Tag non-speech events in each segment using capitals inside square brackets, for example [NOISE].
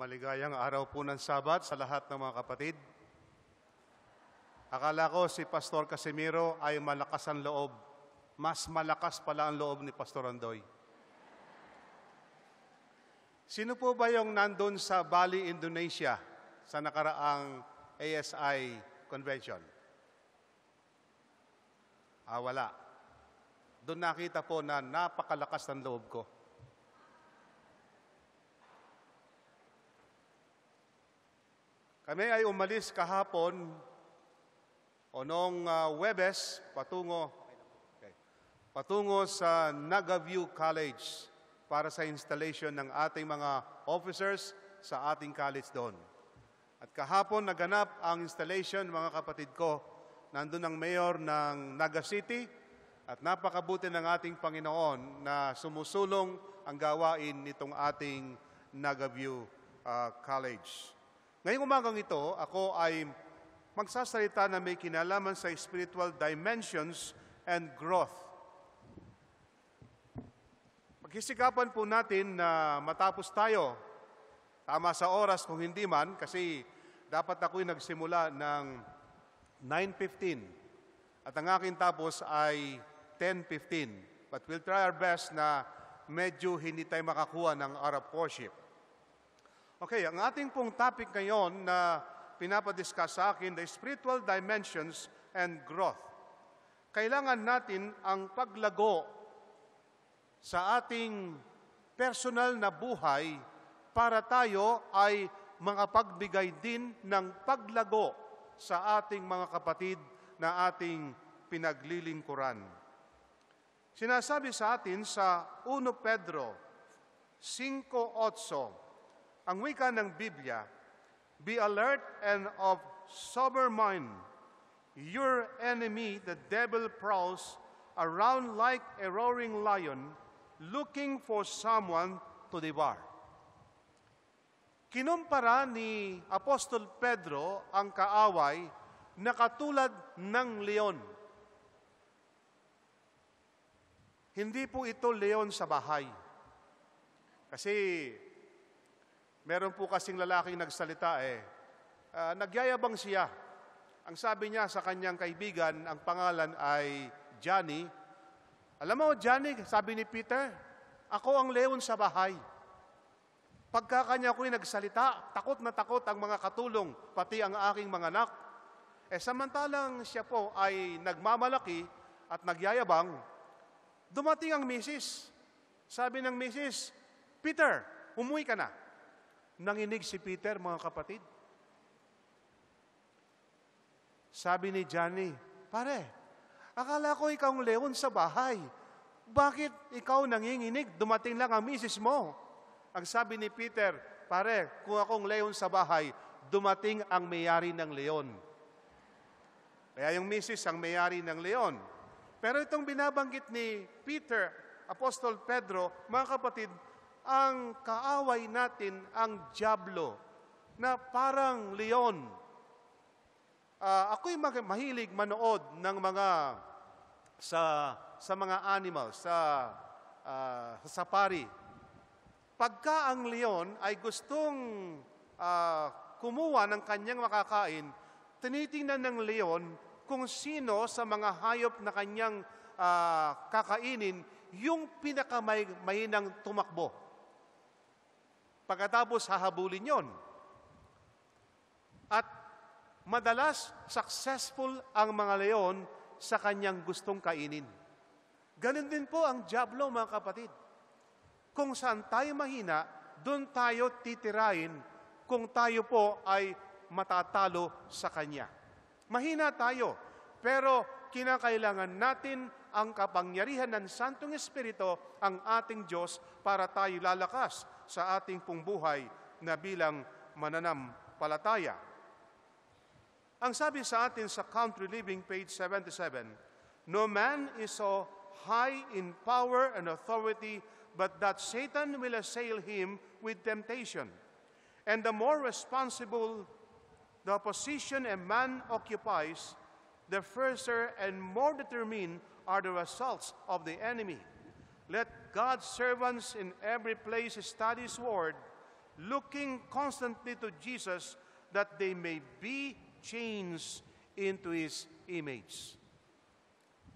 Maligayang araw po ng Sabat sa lahat ng mga kapatid. Akala ko si Pastor Casimiro ay malakas ang loob. Mas malakas pala ang loob ni Pastor Andoy. Sino po ba yung nandun sa Bali, Indonesia sa nakaraang ASI convention? Ah, wala. Doon nakita po na napakalakas ng loob ko. Kami ay umalis kahapon o noong uh, Webes patungo okay, patungo sa Nagaview College para sa installation ng ating mga officers sa ating college doon. At kahapon naganap ang installation, mga kapatid ko. Nandun ang mayor ng Naga City at napakabuti ng ating Panginoon na sumusulong ang gawain nitong ating Nagaview uh, College. Ngayong umagang ito, ako ay magsasalita na may kinalaman sa spiritual dimensions and growth. Paghisikapan po natin na matapos tayo. Tama sa oras kung hindi man kasi dapat ako'y nagsimula ng 9.15 at ang akin tapos ay 10.15. But we'll try our best na medyo hindi tayo makakuha ng Arab worship. Okay, ang ating pong topic ngayon na pinapadiscuss sa akin, the spiritual dimensions and growth. Kailangan natin ang paglago sa ating personal na buhay para tayo ay mga pagbigay din ng paglago sa ating mga kapatid na ating pinaglilingkuran. Sinasabi sa atin sa 1 Pedro 5.8, ang wika ng Biblia, Be alert and of sober mind. Your enemy, the devil, prowls around like a roaring lion looking for someone to devour. Kinumpara ni Apostol Pedro ang kaaway na katulad ng leon. Hindi po ito leon sa bahay. Kasi Meron po kasing lalaking nagsalita eh. Uh, nagyayabang siya. Ang sabi niya sa kanyang kaibigan, ang pangalan ay Johnny. Alam mo, Johnny, sabi ni Peter, ako ang leon sa bahay. Pagka kanya ko'y nagsalita, takot na takot ang mga katulong, pati ang aking mga anak. Eh samantalang siya po ay nagmamalaki at nagyayabang, dumating ang misis. Sabi ng misis, Peter, umuwi ka na. Nanginig si Peter, mga kapatid. Sabi ni Johnny, Pare, akala ko ikaw ang leon sa bahay. Bakit ikaw nanginginig? Dumating lang ang misis mo. Ang sabi ni Peter, Pare, kung akong leon sa bahay, dumating ang mayari ng leon. Kaya yung misis ang mayari ng leon. Pero itong binabanggit ni Peter, Apostol Pedro, mga kapatid, ang kaaway natin ang Diablo na parang leon. Uh, ako'y mahilig manood ng mga sa sa mga animals sa uh, safari. Pagka ang leon ay gustong uh, kumuha ng kanyang makakain, tinitingnan ng leon kung sino sa mga hayop na kanyang uh, kakainin yung pinakamahinang tumakbo. Pagkatapos hahabulin yon. At madalas successful ang mga leon sa kanyang gustong kainin. Ganon din po ang Diablo mga kapatid. Kung saan tayo mahina, doon tayo titirain kung tayo po ay matatalo sa Kanya. Mahina tayo, pero kinakailangan natin ang kapangyarihan ng Santong Espiritu, ang ating Diyos, para tayo lalakas sa ating pong na bilang mananampalataya. Ang sabi sa atin sa Country Living, page 77, No man is so high in power and authority but that Satan will assail him with temptation. And the more responsible the position a man occupies, the fiercer and more determined are the results of the enemy. Let God's servants in every place study His word, looking constantly to Jesus that they may be changed into His image.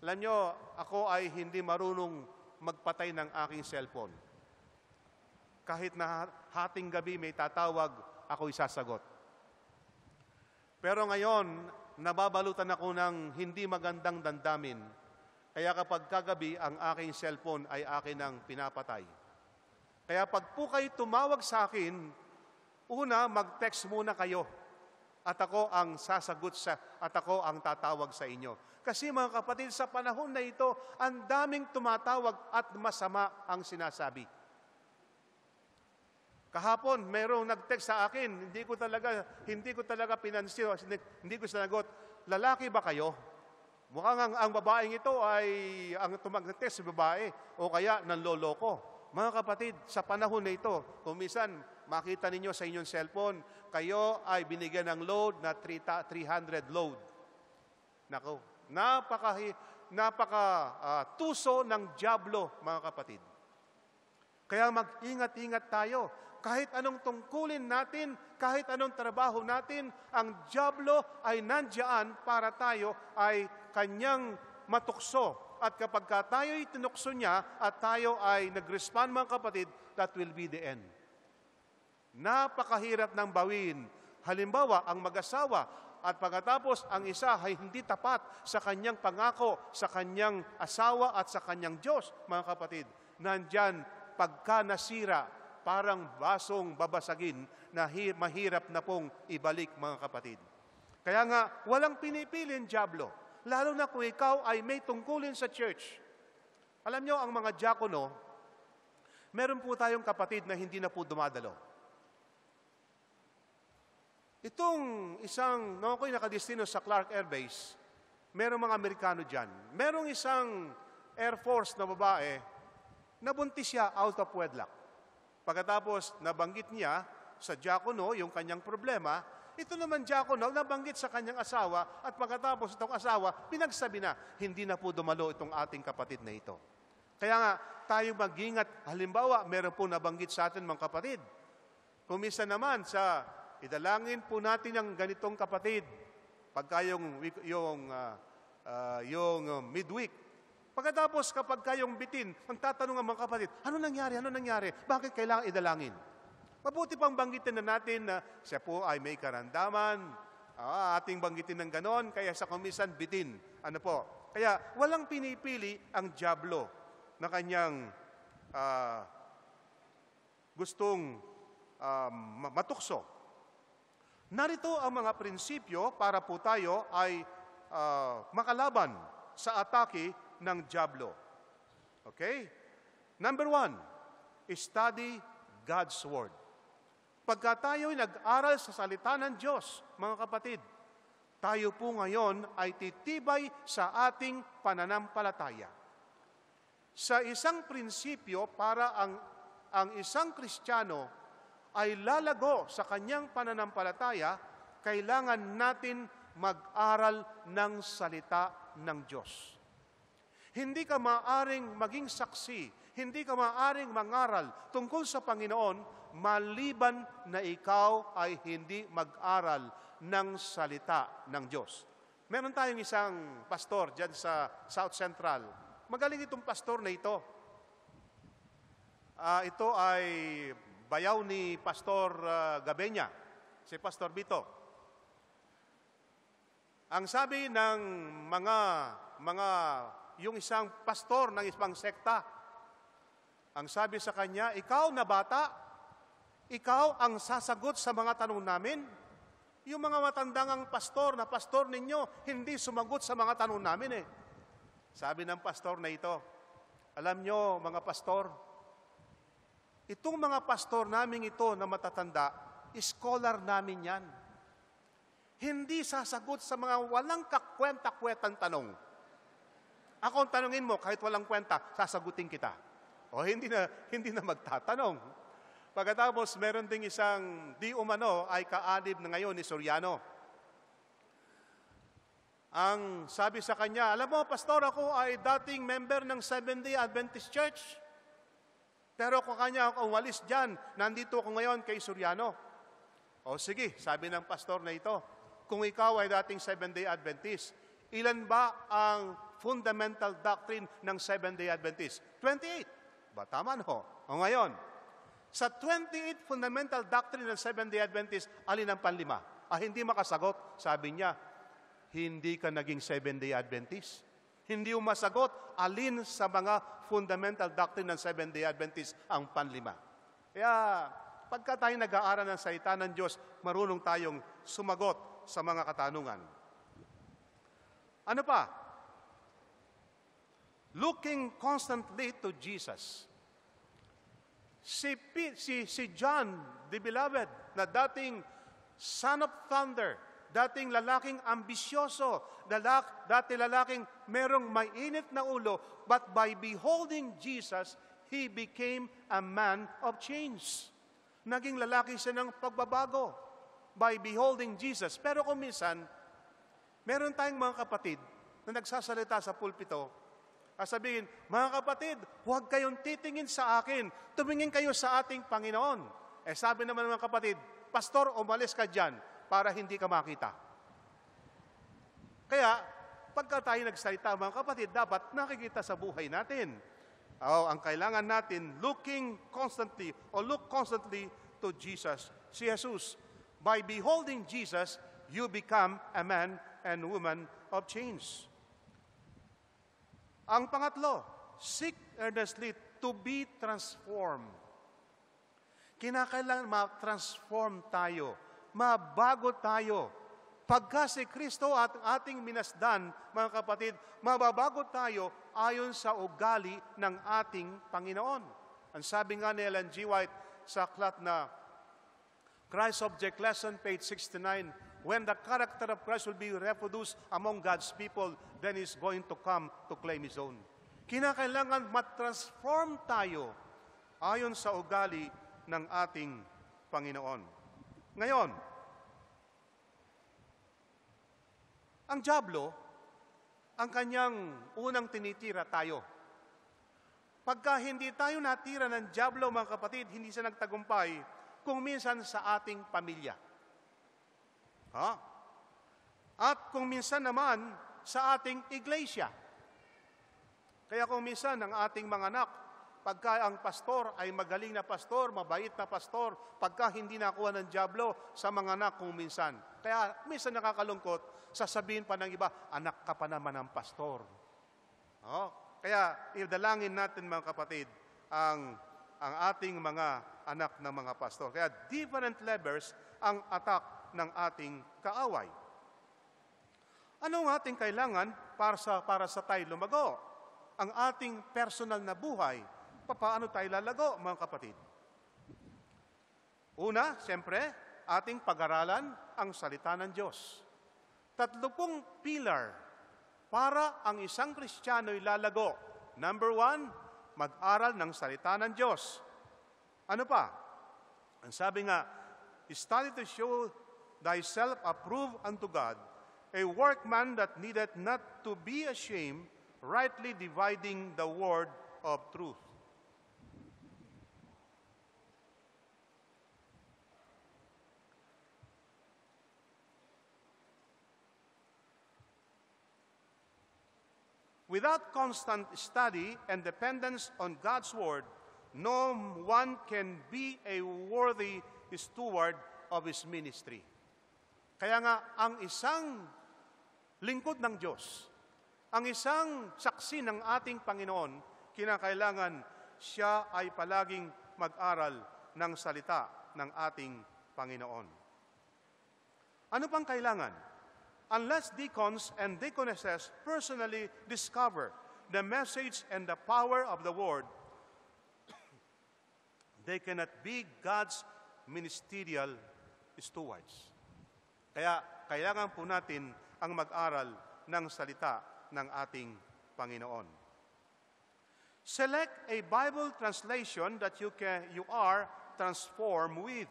Alam nyo, ako ay hindi marunong magpatay ng aking cellphone. Kahit na hating gabi may tatawag, ako'y sasagot. Pero ngayon, nababalutan ako ng hindi magandang dandamin kaya kapag kagabi, ang aking cellphone ay akin ang pinapatay. Kaya pag po kayo tumawag sa akin, una, mag-text muna kayo. At ako ang sasagot sa, at ako ang tatawag sa inyo. Kasi mga kapatid, sa panahon na ito, ang daming tumatawag at masama ang sinasabi. Kahapon, mayroong nag-text sa akin, hindi ko talaga, hindi ko talaga pinansin, hindi ko sinagot, lalaki ba kayo? Mukhang ang, ang babaeng ito ay ang tumagnetes sa babae o kaya nanloloko. Mga kapatid, sa panahon na ito, kumisan, makita ninyo sa inyong cellphone, kayo ay binigyan ng load na 300 load. Nako, napaka, napaka uh, tuso ng jablo, mga kapatid. Kaya mag-ingat-ingat tayo. Kahit anong tungkulin natin, kahit anong trabaho natin, ang jablo ay nandiyan para tayo ay kanyang matukso. At kapag ka tayo'y tinukso niya at tayo ay nag-respond mga kapatid, that will be the end. Napakahirap ng bawin. Halimbawa, ang mag-asawa at pagkatapos ang isa ay hindi tapat sa kanyang pangako, sa kanyang asawa at sa kanyang Diyos, mga kapatid. Nandyan, pagka nasira, parang basong babasagin na mahirap na pong ibalik, mga kapatid. Kaya nga, walang pinipilin, Diablo lalo na kung ikaw ay may tungkulin sa church. Alam nyo, ang mga diakono, meron po tayong kapatid na hindi na po dumadalo. Itong isang, no, ako'y nakadistino sa Clark Air Base, merong mga Amerikano dyan. Merong isang Air Force na babae, nabuntis siya out of wedlock. Pagkatapos, nabanggit niya sa diakono yung kanyang problema, ito naman Diakono, nabanggit sa kanyang asawa at pagkatapos itong asawa, pinagsabi na, hindi na po dumalo itong ating kapatid na ito. Kaya nga, tayo mag-ingat. Halimbawa, meron po nabanggit sa atin mga kapatid. Kumisa naman sa idalangin po natin ang ganitong kapatid pagka yung, yung, uh, uh, yung ah, midweek. Pagkatapos kapag kayong bitin, ang tatanong ang mga kapatid, ano nangyari, ano nangyari, bakit kailangan idalangin? Mabuti pang banggitin na natin na siya po ay may karandaman. Ah, ating banggitin ng ganon, kaya sa komisan bitin. Ano po? Kaya walang pinipili ang Diablo na kanyang ah, gustong ah, matukso. Narito ang mga prinsipyo para po tayo ay ah, makalaban sa atake ng Diablo. Okay? Number one, study God's Word. Pagka tayo'y nag-aral sa salita ng Diyos, mga kapatid, tayo po ngayon ay titibay sa ating pananampalataya. Sa isang prinsipyo para ang, ang isang Kristiyano ay lalago sa kanyang pananampalataya, kailangan natin mag-aral ng salita ng Diyos. Hindi ka maaring maging saksi, hindi ka maaring mangaral tungkol sa Panginoon maliban na ikaw ay hindi mag-aral ng salita ng Diyos. Meron tayong isang pastor dyan sa South Central. Magaling itong pastor na ito. Uh, ito ay bayaw ni Pastor uh, Gabenya, si Pastor Bito. Ang sabi ng mga mga yung isang pastor ng isang sekta, ang sabi sa kanya, ikaw na bata, ikaw ang sasagot sa mga tanong namin? Yung mga matandang ang pastor na pastor ninyo, hindi sumagot sa mga tanong namin eh. Sabi ng pastor na ito, alam nyo mga pastor, itong mga pastor namin ito na matatanda, scholar namin yan. Hindi sasagot sa mga walang kakwenta-kwentang tanong. Akong ang tanungin mo, kahit walang kwenta, sasagutin kita. O hindi na, hindi na magtatanong. Pagkatapos, meron ding isang di umano ay kaalib na ngayon ni Soriano. Ang sabi sa kanya, alam mo, pastor, ako ay dating member ng Seventh-day Adventist Church. Pero kung kanya ako umalis dyan, nandito ako ngayon kay Soriano. O sige, sabi ng pastor na ito, kung ikaw ay dating Seventh-day Adventist, ilan ba ang fundamental doctrine ng Seventh-day Adventist? 28. Ba, tama no? O ngayon, sa 28 fundamental doctrine ng Seventh-day Adventist, alin ang panlima? Ah, hindi makasagot. Sabi niya, hindi ka naging Seventh-day Adventist. Hindi mo masagot alin sa mga fundamental doctrine ng Seventh-day Adventist ang panlima. Kaya, pagka tayo nag-aaral ng salita ng Diyos, marunong tayong sumagot sa mga katanungan. Ano pa? Looking constantly to Jesus si, si, si John, the beloved, na dating son of thunder, dating lalaking ambisyoso, lalak, dati lalaking merong mainit na ulo, but by beholding Jesus, he became a man of change. Naging lalaki siya ng pagbabago by beholding Jesus. Pero kung minsan, meron tayong mga kapatid na nagsasalita sa pulpito, at sabihin, mga kapatid, huwag kayong titingin sa akin. Tumingin kayo sa ating Panginoon. Eh sabi naman ng mga kapatid, Pastor, umalis ka dyan para hindi ka makita. Kaya, pagka tayo nagsalita, mga kapatid, dapat nakikita sa buhay natin. Oh, ang kailangan natin, looking constantly, or look constantly to Jesus, si Jesus. By beholding Jesus, you become a man and woman of change. Ang pangatlo, seek earnestly to be transformed. Kinakailangan ma-transform tayo, mabago tayo. Pagka si Kristo at ating minasdan, mga kapatid, mababago tayo ayon sa ugali ng ating Panginoon. Ang sabi nga ni Ellen G. White sa aklat na Christ Object Lesson, page 69, when the character of Christ will be reproduced among God's people, then He's going to come to claim His own. Kinakailangan matransform tayo ayon sa ugali ng ating Panginoon. Ngayon, ang Diablo, ang kanyang unang tinitira tayo. Pagka hindi tayo natira ng Diablo, mga kapatid, hindi siya nagtagumpay kung minsan sa ating pamilya. Ha? At kung minsan naman sa ating iglesia. Kaya kung minsan ang ating mga anak, pagka ang pastor ay magaling na pastor, mabait na pastor, pagka hindi nakuha ng jablo sa mga anak kung minsan. Kaya minsan nakakalungkot, sasabihin pa ng iba, anak ka pa naman ng pastor. Oh, kaya idalangin natin mga kapatid ang ang ating mga anak ng mga pastor. Kaya different levels ang attack ng ating kaaway. Ano ang ating kailangan para sa, para sa tayo lumago? Ang ating personal na buhay, paano tayo lalago, mga kapatid? Una, siyempre, ating pag-aralan ang salita ng Diyos. Tatlong pillar para ang isang Kristiyano'y lalago. Number one, mag-aral ng salita ng Diyos. Ano pa? Ang sabi nga, study to show thyself approved unto God, a workman that needeth not to be ashamed, rightly dividing the word of truth. Without constant study and dependence on God's Word, no one can be a worthy steward of His ministry. Kaya nga, ang isang lingkod ng Diyos, ang isang saksi ng ating Panginoon, kinakailangan siya ay palaging mag-aral ng salita ng ating Panginoon. Ano pang kailangan? Unless deacons and deaconesses personally discover the message and the power of the Word, they cannot be God's ministerial stewards. Kaya kailangan po natin ang mag-aral ng salita ng ating Panginoon. Select a Bible translation that you, can, you are transformed with.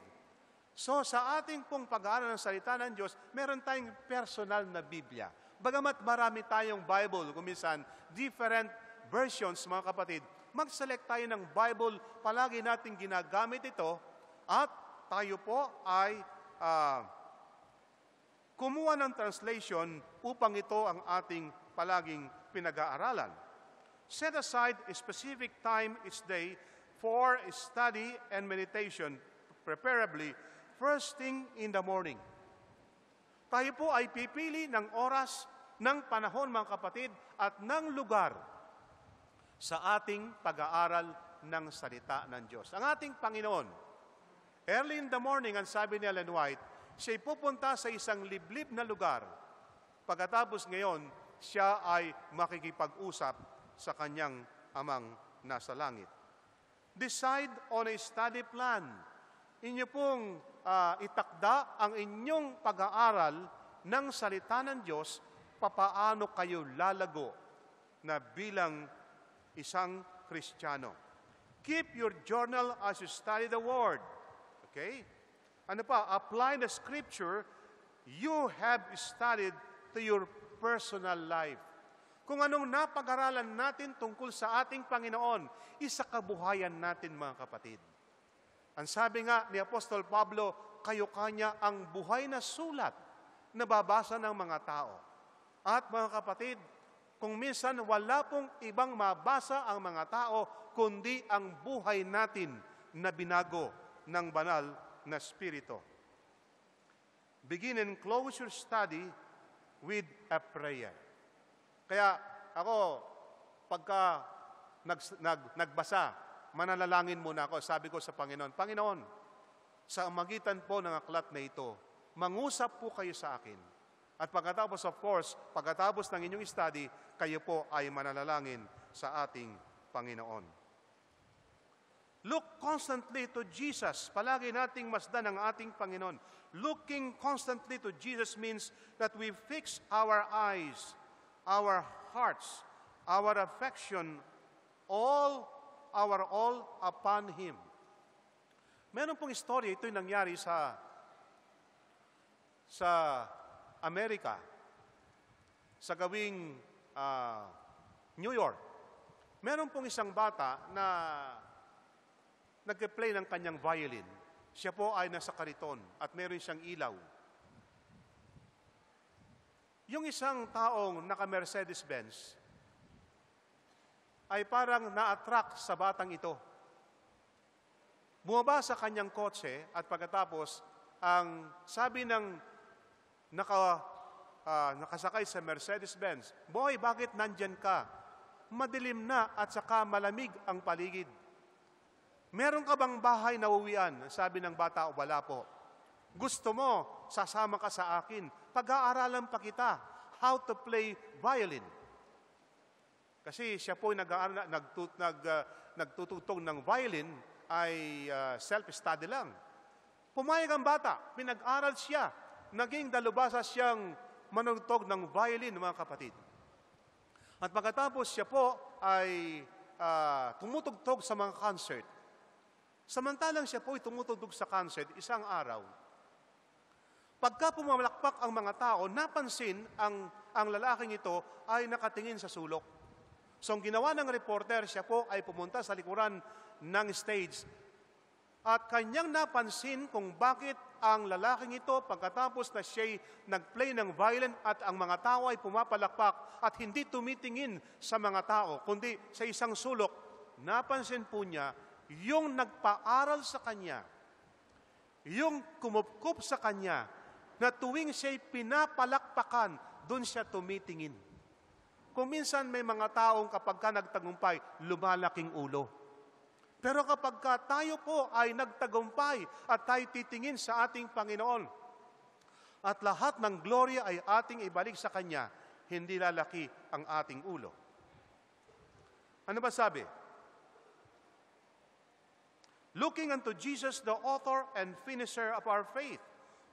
So sa ating pong pag-aaral ng salita ng Diyos, meron tayong personal na Biblia. Bagamat marami tayong Bible, kumisan, different versions mga kapatid, mag-select tayo ng Bible, palagi natin ginagamit ito, at tayo po ay uh, Kumuha ng translation upang ito ang ating palaging pinag-aaralan. Set aside a specific time each day for study and meditation, preferably first thing in the morning. Tayo po ay pipili ng oras, ng panahon mga kapatid, at ng lugar sa ating pag-aaral ng salita ng Diyos. Ang ating Panginoon, early in the morning, ang sabi ni Ellen White, siya'y pupunta sa isang liblib na lugar. Pagkatapos ngayon, siya ay makikipag-usap sa kanyang amang nasa langit. Decide on a study plan. Inyo pong uh, itakda ang inyong pag-aaral ng salita ng Diyos, papaano kayo lalago na bilang isang Kristiyano. Keep your journal as you study the Word. Okay? ano pa, apply the scripture you have studied to your personal life. Kung anong napag-aralan natin tungkol sa ating Panginoon, isa kabuhayan natin mga kapatid. Ang sabi nga ni Apostol Pablo, kayo kanya ang buhay na sulat na babasa ng mga tao. At mga kapatid, kung minsan wala pong ibang mabasa ang mga tao, kundi ang buhay natin na binago ng banal na Spirito. Begin and close your study with a prayer. Kaya ako, pagka nag, nag, nagbasa, manalalangin muna ako. Sabi ko sa Panginoon, Panginoon, sa magitan po ng aklat na ito, mangusap po kayo sa akin. At pagkatapos, of course, pagkatapos ng inyong study, kayo po ay manalalangin sa ating Panginoon. Look constantly to Jesus. Palagi nating masdan ang ating Panginoon. Looking constantly to Jesus means that we fix our eyes, our hearts, our affection, all, our all upon Him. Meron pong istorya, ito ito'y nangyari sa sa Amerika, sa gawing uh, New York. Meron pong isang bata na nagpe-play ng kanyang violin. Siya po ay nasa kariton at meron siyang ilaw. Yung isang taong naka-Mercedes-Benz ay parang na-attract sa batang ito. Bumaba sa kanyang kotse at pagkatapos, ang sabi ng naka, uh, nakasakay sa Mercedes-Benz, Boy, bakit nandyan ka? Madilim na at saka malamig ang paligid. Meron ka bang bahay na uwian? Sabi ng bata, wala po. Gusto mo, sasama ka sa akin. Pag-aaralan pa kita how to play violin. Kasi siya po nag, nagtut, nag, uh, nagtututong ng violin ay uh, self-study lang. Pumayag ang bata, pinag-aral siya, naging dalubasa siyang manugtog ng violin, mga kapatid. At pagkatapos siya po ay uh, tumutugtog sa mga concert. Samantalang siya po ay tumutugtog sa kanser isang araw. Pagka pumalakpak ang mga tao, napansin ang, ang lalaking ito ay nakatingin sa sulok. So ang ginawa ng reporter, siya po ay pumunta sa likuran ng stage. At kanyang napansin kung bakit ang lalaking ito pagkatapos na siya'y nagplay ng violin at ang mga tao ay pumapalakpak at hindi tumitingin sa mga tao, kundi sa isang sulok, napansin po niya yung nagpaaral sa kanya, yung kumupkup sa kanya, na tuwing siya'y pinapalakpakan, doon siya tumitingin. Kung minsan may mga taong kapag ka nagtagumpay, lumalaking ulo. Pero kapag ka tayo po ay nagtagumpay at tayo titingin sa ating Panginoon, at lahat ng glorya ay ating ibalik sa Kanya, hindi lalaki ang ating ulo. Ano ba sabi? looking unto Jesus, the author and finisher of our faith,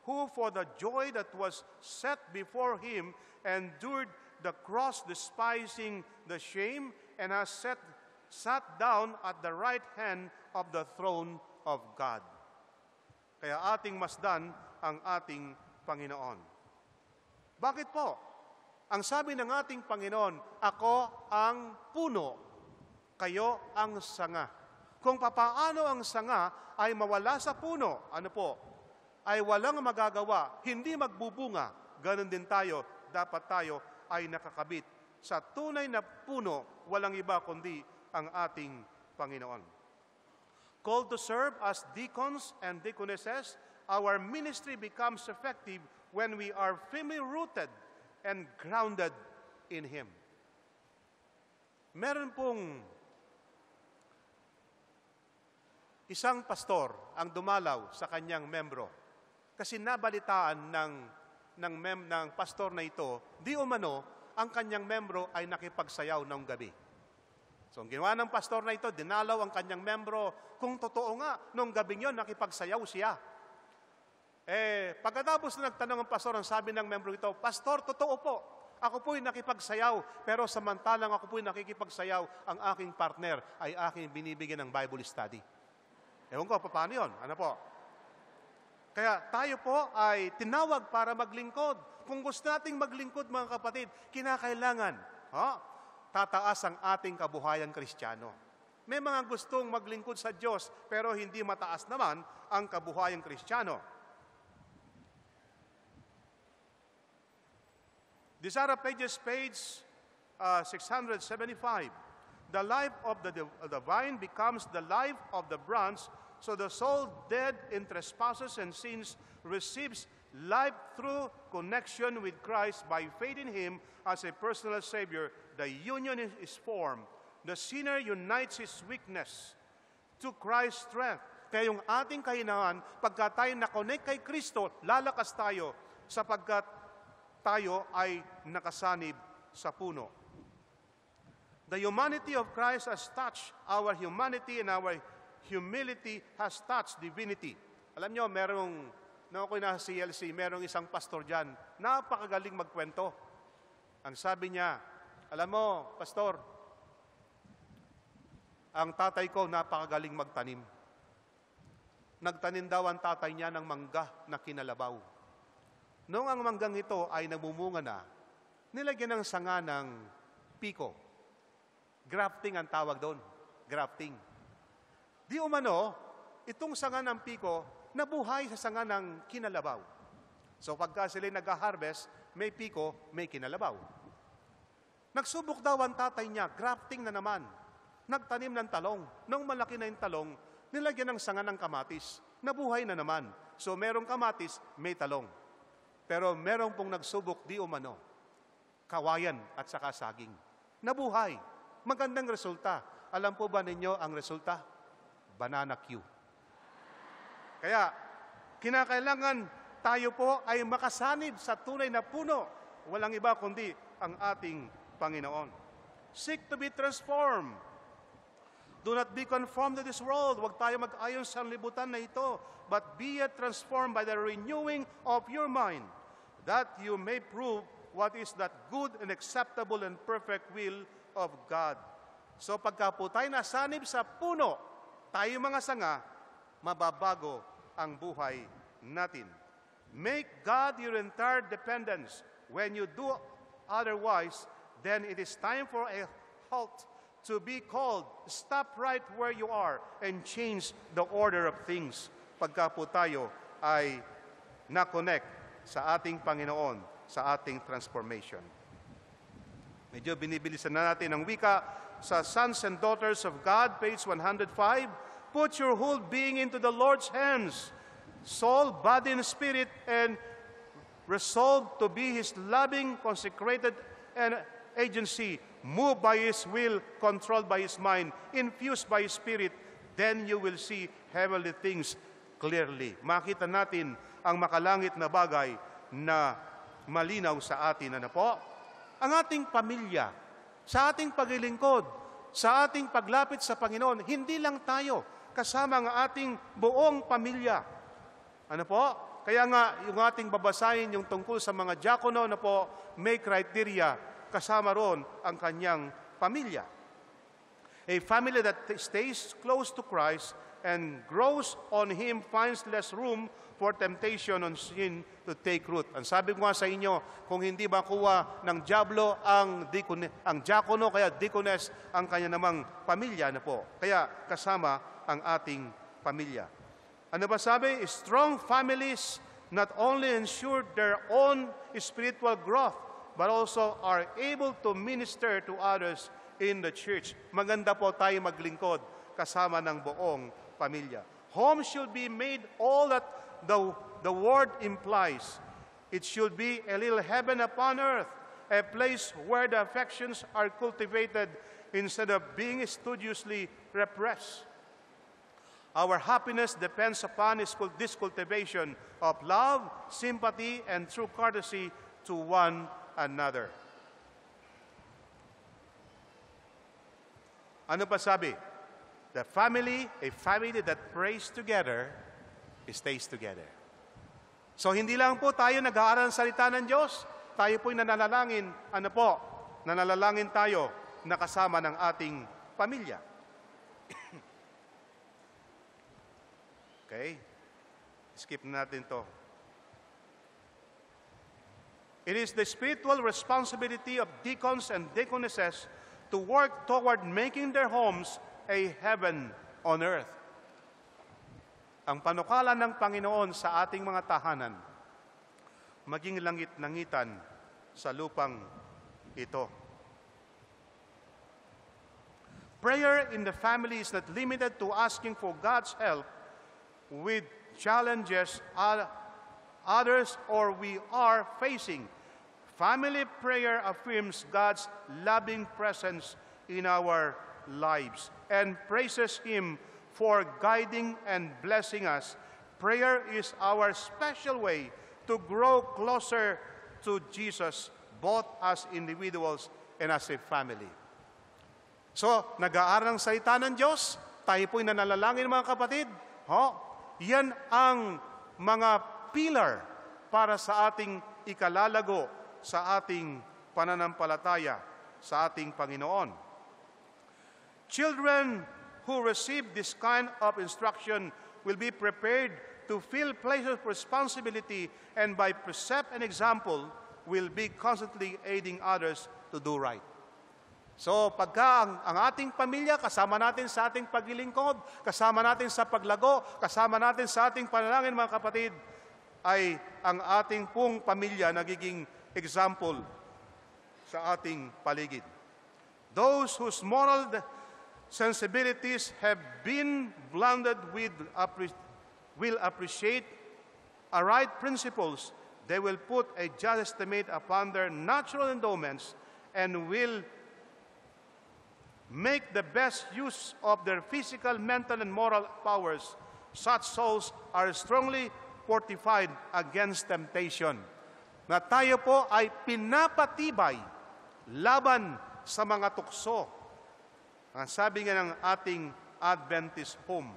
who for the joy that was set before him endured the cross, despising the shame, and has set, sat down at the right hand of the throne of God. Kaya ating masdan ang ating Panginoon. Bakit po? Ang sabi ng ating Panginoon, ako ang puno, kayo ang sanga kung papaano ang sanga ay mawala sa puno, ano po, ay walang magagawa, hindi magbubunga. ganun din tayo, dapat tayo ay nakakabit sa tunay na puno, walang iba kundi ang ating Panginoon. Called to serve as deacons and deaconesses, our ministry becomes effective when we are firmly rooted and grounded in Him. Meron pong isang pastor ang dumalaw sa kanyang membro kasi nabalitaan ng ng mem ng pastor na ito, di umano ang kanyang membro ay nakipagsayaw ng gabi. So, ang ginawa ng pastor na ito, dinalaw ang kanyang membro. Kung totoo nga, nung gabi yon nakipagsayaw siya. Eh, pagkatapos na nagtanong ang pastor, ang sabi ng membro ito, Pastor, totoo po, ako po'y nakipagsayaw, pero samantalang ako po'y nakikipagsayaw, ang aking partner ay aking binibigyan ng Bible study. Ewan ko, paano yun? Ano po? Kaya tayo po ay tinawag para maglingkod. Kung gusto nating maglingkod, mga kapatid, kinakailangan, ha? tataas ang ating kabuhayan kristyano. May mga gustong maglingkod sa Diyos, pero hindi mataas naman ang kabuhayan kristyano. Desire Pages, page uh, 675 the life of the, of the vine becomes the life of the branch, so the soul dead in trespasses and sins receives life through connection with Christ by faith in Him as a personal Savior. The union is formed. The sinner unites his weakness to Christ's strength. Kaya yung ating kahinaan, pagka tayo nakonek kay Kristo, lalakas tayo sapagkat tayo ay nakasanib sa puno. The humanity of Christ has touched our humanity and our humility has touched divinity. Alam nyo, merong, no, ako na CLC, merong isang pastor dyan, napakagaling magkwento. Ang sabi niya, alam mo, pastor, ang tatay ko napakagaling magtanim. Nagtanim daw ang tatay niya ng mangga na kinalabaw. Noong ang manggang ito ay namumunga na, nilagyan ng sanga ng piko Grafting ang tawag doon. Grafting. Di umano, itong sanga ng piko, nabuhay sa sanga ng kinalabaw. So pagka sila nag-harvest, may piko, may kinalabaw. Nagsubok daw ang tatay niya, grafting na naman. Nagtanim ng talong. Nung malaki na yung talong, nilagyan ng sanga ng kamatis. Nabuhay na naman. So merong kamatis, may talong. Pero merong pong nagsubok di umano. Kawayan at saka saging. Nabuhay. Magandang resulta. Alam po ba ninyo ang resulta? Banana Q. Kaya, kinakailangan tayo po ay makasanib sa tunay na puno. Walang iba kundi ang ating Panginoon. Seek to be transformed. Do not be conformed to this world. Huwag tayo mag-ayon sa libutan na ito, but be yet transformed by the renewing of your mind, that you may prove what is that good and acceptable and perfect will of God. So pagka po tayo nasanib sa puno, tayo mga sanga, mababago ang buhay natin. Make God your entire dependence. When you do otherwise, then it is time for a halt to be called. Stop right where you are and change the order of things. Pagka po tayo ay na-connect sa ating Panginoon, sa ating transformation. Medyo binibilisan na natin ang wika sa Sons and Daughters of God, page 105. Put your whole being into the Lord's hands, soul, body, and spirit, and resolve to be His loving, consecrated, and agency, moved by His will, controlled by His mind, infused by His Spirit, then you will see heavenly things clearly. Makita natin ang makalangit na bagay na malinaw sa atin. Ano po? ang ating pamilya, sa ating paglilingkod, sa ating paglapit sa Panginoon, hindi lang tayo, kasama ng ating buong pamilya. Ano po? Kaya nga, yung ating babasahin, yung tungkol sa mga diakono na po, may criteria, kasama roon ang kanyang pamilya. A family that stays close to Christ and grows on him finds less room for temptation on sin to take root. Ang sabi ko nga sa inyo, kung hindi makuha ng Diablo ang, dikone, ang diakono, kaya dikones ang kanya namang pamilya na po. Kaya kasama ang ating pamilya. Ano ba sabi? Strong families not only ensure their own spiritual growth, but also are able to minister to others in the church. Maganda po tayo maglingkod kasama ng buong familia. Home should be made all that the, the word implies. It should be a little heaven upon earth, a place where the affections are cultivated instead of being studiously repressed. Our happiness depends upon this cultivation of love, sympathy, and true courtesy to one another. Ano pa sabi? The family, a family that prays together, stays together. So hindi lang po tayo nag-aaral ng salita ng Diyos, tayo po'y nanalalangin. Ano po? Nanalalangin tayo nakasama ng ating pamilya. [COUGHS] okay? Skip natin to. It is the spiritual responsibility of deacons and deaconesses to work toward making their homes a heaven on earth. Ang panukala ng Panginoon sa ating mga tahanan, maging langit-langitan sa lupang ito. Prayer in the family is not limited to asking for God's help with challenges others or we are facing. Family prayer affirms God's loving presence in our lives and praises Him for guiding and blessing us. Prayer is our special way to grow closer to Jesus, both as individuals and as a family. So, nag-aaral ng salita ng Diyos, tayo po'y nananalangin mga kapatid. Ho, yan ang mga pillar para sa ating ikalalago sa ating pananampalataya sa ating Panginoon. Children who receive this kind of instruction will be prepared to fill places of responsibility and by precept and example will be constantly aiding others to do right. So pagka ang, ang ating pamilya, kasama natin sa ating paglilingkod, kasama natin sa paglago, kasama natin sa ating panalangin mga kapatid, ay ang ating pong pamilya nagiging example sa ating paligid. Those whose moral sensibilities have been blended with will appreciate a right principles. They will put a just estimate upon their natural endowments and will make the best use of their physical, mental, and moral powers. Such souls are strongly fortified against temptation. Na tayo po ay pinapatibay laban sa mga tukso ang sabi nga ng ating Adventist home.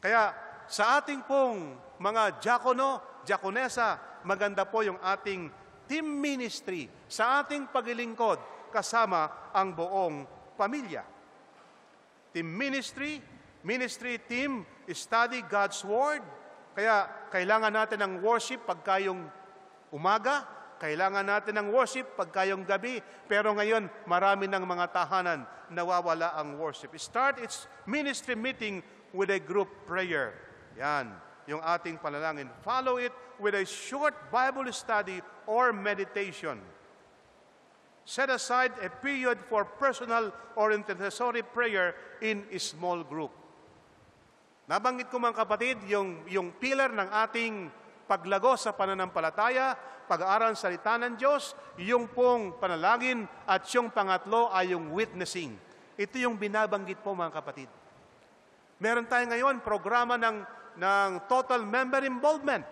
Kaya sa ating pong mga diakono, diakonesa, maganda po yung ating team ministry sa ating paglilingkod kasama ang buong pamilya. Team ministry, ministry team, study God's Word. Kaya kailangan natin ng worship pagkayong umaga, kailangan natin ng worship pagkayong gabi, pero ngayon marami ng mga tahanan nawawala ang worship. Start its ministry meeting with a group prayer. Yan, yung ating panalangin. Follow it with a short Bible study or meditation. Set aside a period for personal or intercessory prayer in a small group. Nabanggit ko mga kapatid, yung, yung pillar ng ating paglago sa pananampalataya, pag-aaral ng salita ng Diyos, yung pong panalangin, at yung pangatlo ay yung witnessing. Ito yung binabanggit po mga kapatid. Meron tayo ngayon programa ng, ng total member involvement.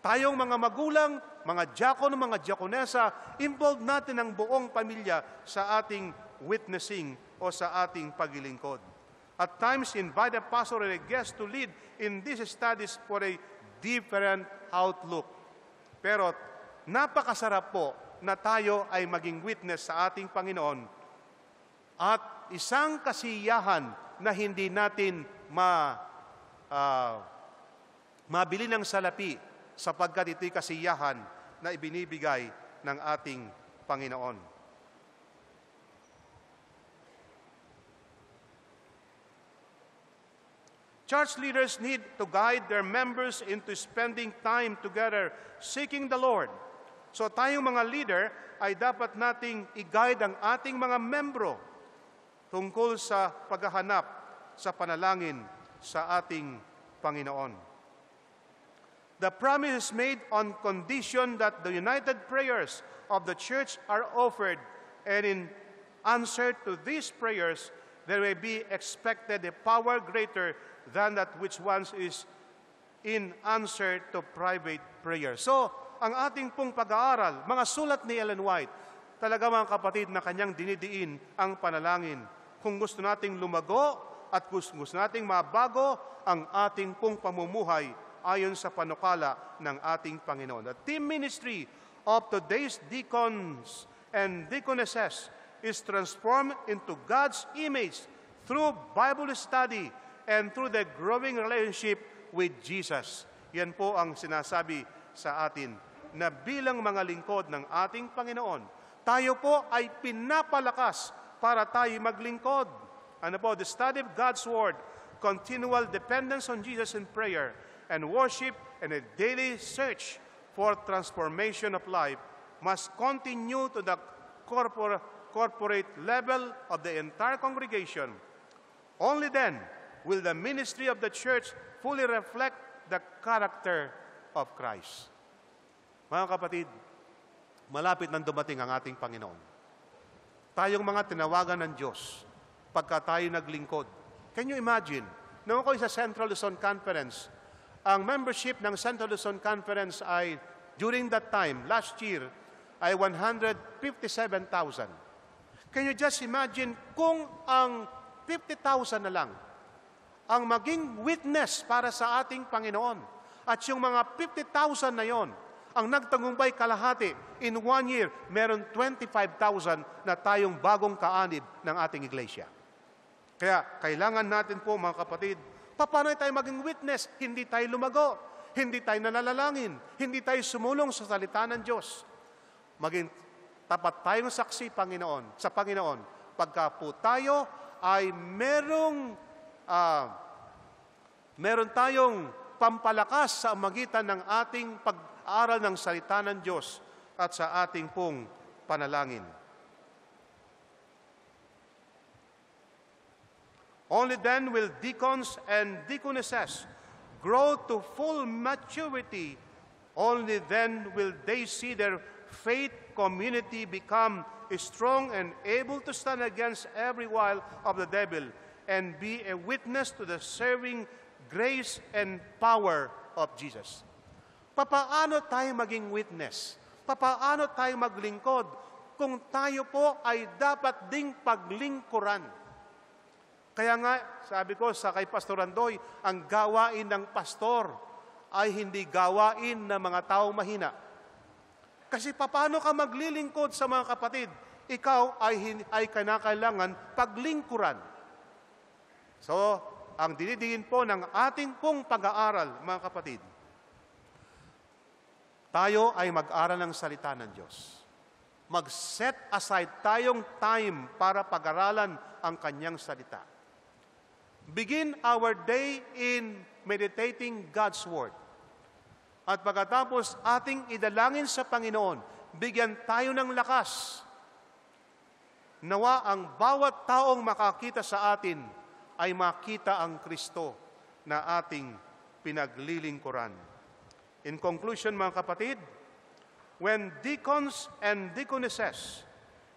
Tayong mga magulang, mga diakono, mga diakonesa, involve natin ang buong pamilya sa ating witnessing o sa ating paglilingkod. At times, invite a pastor or a guest to lead in these studies for a different outlook. Pero napakasarap po na tayo ay maging witness sa ating Panginoon at isang kasiyahan na hindi natin ma, uh, mabili ng salapi sapagkat ito'y kasiyahan na ibinibigay ng ating Panginoon. Church leaders need to guide their members into spending time together seeking the Lord. So tayong mga leader ay dapat nating i-guide ang ating mga membro tungkol sa paghahanap sa panalangin sa ating Panginoon. The promise is made on condition that the united prayers of the church are offered and in answer to these prayers, there will be expected a power greater than that which once is in answer to private prayer. So, ang ating pong pag-aaral, mga sulat ni Ellen White, talaga mga kapatid na kanyang dinidiin ang panalangin. Kung gusto nating lumago at kung gusto nating mabago ang ating pong pamumuhay ayon sa panukala ng ating Panginoon. The team ministry of today's deacons and deaconesses is transformed into God's image through Bible study and through the growing relationship with Jesus. Yan po ang sinasabi sa atin na bilang mga lingkod ng ating Panginoon, tayo po ay pinapalakas para tayo maglingkod. Ano po? The study of God's Word, continual dependence on Jesus in prayer and worship and a daily search for transformation of life must continue to the corporate level of the entire congregation. Only then will the ministry of the church fully reflect the character of Christ. Mga kapatid, malapit nang dumating ang ating Panginoon. Tayong mga tinawagan ng Diyos pagka tayo naglingkod. Can you imagine? Nung ako sa Central Luzon Conference, ang membership ng Central Luzon Conference ay, during that time, last year, ay 157,000. Can you just imagine kung ang 50,000 na lang ang maging witness para sa ating Panginoon. At yung mga 50,000 na yon, ang nagtagumpay kalahati, in one year, meron 25,000 na tayong bagong kaanib ng ating iglesia. Kaya kailangan natin po mga kapatid, paano tayo maging witness? Hindi tayo lumago, hindi tayo nanalalangin, hindi tayo sumulong sa salita ng Diyos. Maging tapat tayong saksi, Panginoon, sa Panginoon, pagka po tayo ay merong uh, meron tayong pampalakas sa magitan ng ating pag-aaral ng salita ng Diyos at sa ating pong panalangin. Only then will deacons and deaconesses grow to full maturity. Only then will they see their faith community become strong and able to stand against every wile of the devil and be a witness to the saving grace and power of Jesus. Papaano tayo maging witness? Papaano tayo maglingkod kung tayo po ay dapat ding paglingkuran? Kaya nga, sabi ko sa kay Pastor Randoy, ang gawain ng pastor ay hindi gawain ng mga tao mahina. Kasi paano ka maglilingkod sa mga kapatid? Ikaw ay, ay kanakailangan paglingkuran. So, ang dinidingin po ng ating pong pag-aaral, mga kapatid, tayo ay mag-aral ng salita ng Diyos. Mag-set aside tayong time para pag-aralan ang Kanyang salita. Begin our day in meditating God's Word. At pagkatapos ating idalangin sa Panginoon, bigyan tayo ng lakas. Nawa ang bawat taong makakita sa atin ay makita ang Kristo na ating pinaglilingkuran. In conclusion, mga kapatid, when deacons and deaconesses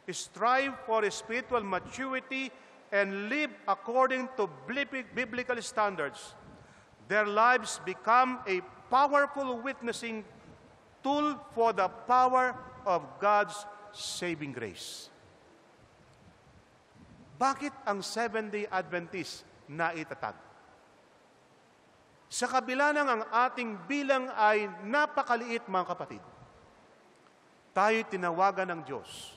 strive for spiritual maturity and live according to biblical standards, their lives become a powerful witnessing tool for the power of God's saving grace. Bakit ang Seventh-day Adventist na itatag? Sa kabila ng ang ating bilang ay napakaliit, mga kapatid, tayo tinawagan ng Diyos.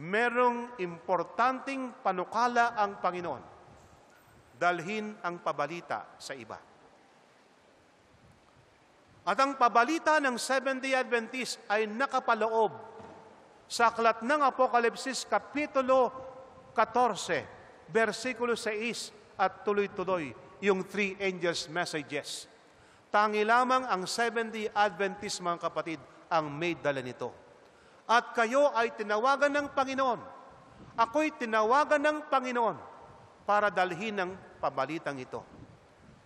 Merong importanting panukala ang Panginoon. Dalhin ang pabalita sa iba. At ang pabalita ng Seventh-day Adventist ay nakapaloob sa aklat ng Apokalipsis, Kapitulo 14, versikulo 6 at tuloy-tuloy yung three angels' messages. Tangi lamang ang 70 Adventist, mga kapatid, ang may dala nito. At kayo ay tinawagan ng Panginoon. Ako'y tinawagan ng Panginoon para dalhin ang pabalitang ito.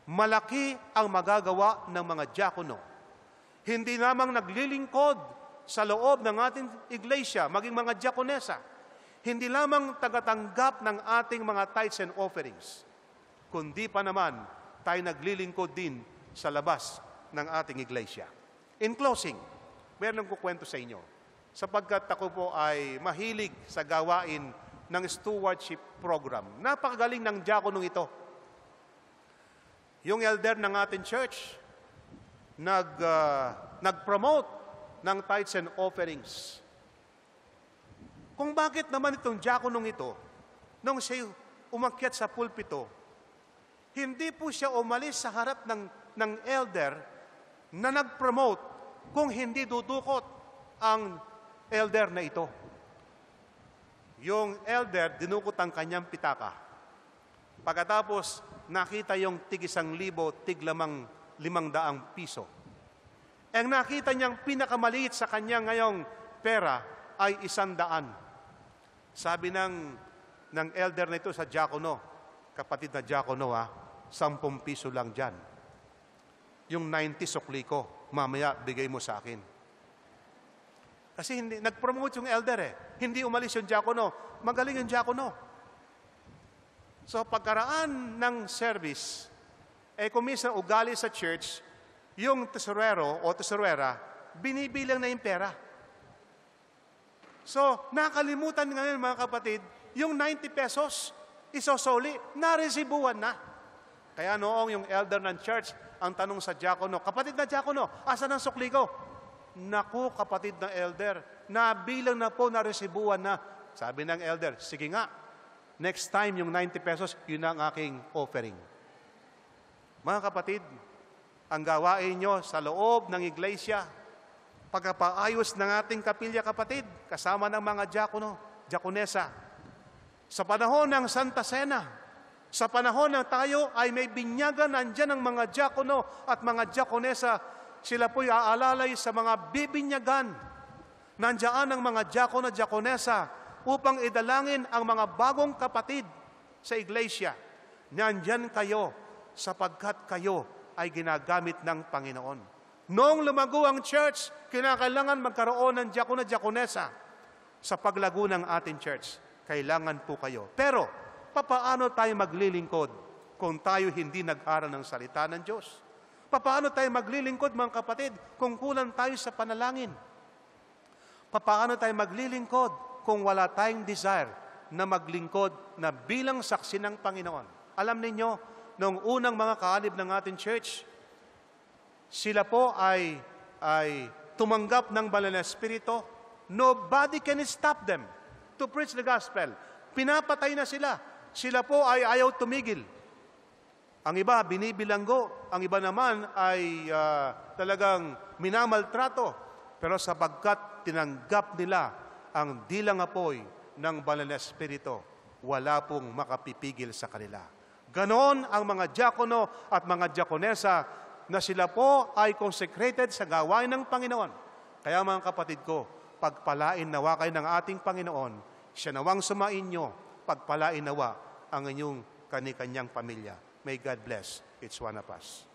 Malaki ang magagawa ng mga diakono. Hindi namang naglilingkod sa loob ng ating iglesia, maging mga diakonesa hindi lamang tagatanggap ng ating mga tithes and offerings, kundi pa naman tayo naglilingkod din sa labas ng ating iglesia. In closing, meron akong kwento sa inyo, sapagkat ako po ay mahilig sa gawain ng stewardship program. Napakagaling ng diakonong ito. Yung elder ng ating church, nag, uh, nag-promote ng tithes and offerings kung bakit naman itong diakonong ito, nung siya umakyat sa pulpito, hindi po siya umalis sa harap ng, ng elder na nag-promote kung hindi dudukot ang elder na ito. Yung elder, dinukot ang kanyang pitaka. Pagkatapos, nakita yung tigisang libo, tiglamang limang daang piso. Ang nakita niyang pinakamaliit sa kanya ngayong pera ay isang daan. Sabi ng, ng elder na ito sa Diakono, kapatid na Diakono ha, sampung piso lang dyan. Yung 90 sukli ko, mamaya bigay mo sa akin. Kasi hindi, nag-promote yung elder eh. Hindi umalis yung Diakono. Magaling yung Diakono. So pagkaraan ng service, eh kumisa ugali sa church, yung tesorero o tesorera, binibilang na yung pera. So, nakalimutan ngayon mga kapatid, yung 90 pesos, isosoli, naresibuan na. Kaya noong yung elder ng church, ang tanong sa diakono, kapatid na diakono, asan ang sukli ko? Naku, kapatid na elder, nabilang na po, naresibuan na. Sabi ng elder, sige nga, next time yung 90 pesos, yun ang aking offering. Mga kapatid, ang gawain nyo sa loob ng iglesia, pagkapaayos ng ating kapilya kapatid, kasama ng mga diakono, diakonesa. Sa panahon ng Santa Cena, sa panahon na tayo ay may binyagan, nandyan ang mga diakono at mga diakonesa, sila po'y aalalay sa mga bibinyagan. Nandyan ang mga diakono at diakonesa upang idalangin ang mga bagong kapatid sa iglesia. Nandyan kayo sapagkat kayo ay ginagamit ng Panginoon. Noong lumago ang church, kinakailangan magkaroon ng at diakonesa sa paglago ng ating church. Kailangan po kayo. Pero, papaano tayo maglilingkod kung tayo hindi nag-aral ng salita ng Diyos? Papaano tayo maglilingkod, mga kapatid, kung kulang tayo sa panalangin? Papaano tayo maglilingkod kung wala tayong desire na maglingkod na bilang saksi ng Panginoon? Alam ninyo, noong unang mga kaalib ng ating church, sila po ay, ay tumanggap ng banal na espiritu. Nobody can stop them to preach the gospel. Pinapatay na sila. Sila po ay ayaw tumigil. Ang iba, binibilanggo. Ang iba naman ay uh, talagang minamaltrato. Pero sapagkat tinanggap nila ang dilang apoy ng banal na espiritu, wala pong makapipigil sa kanila. ganoon ang mga diakono at mga diakonesa na sila po ay consecrated sa gawain ng Panginoon. Kaya mga kapatid ko, pagpalain nawa kayo ng ating Panginoon, siya nawang sumain nyo, pagpalain nawa ang inyong kanikanyang pamilya. May God bless each one of us.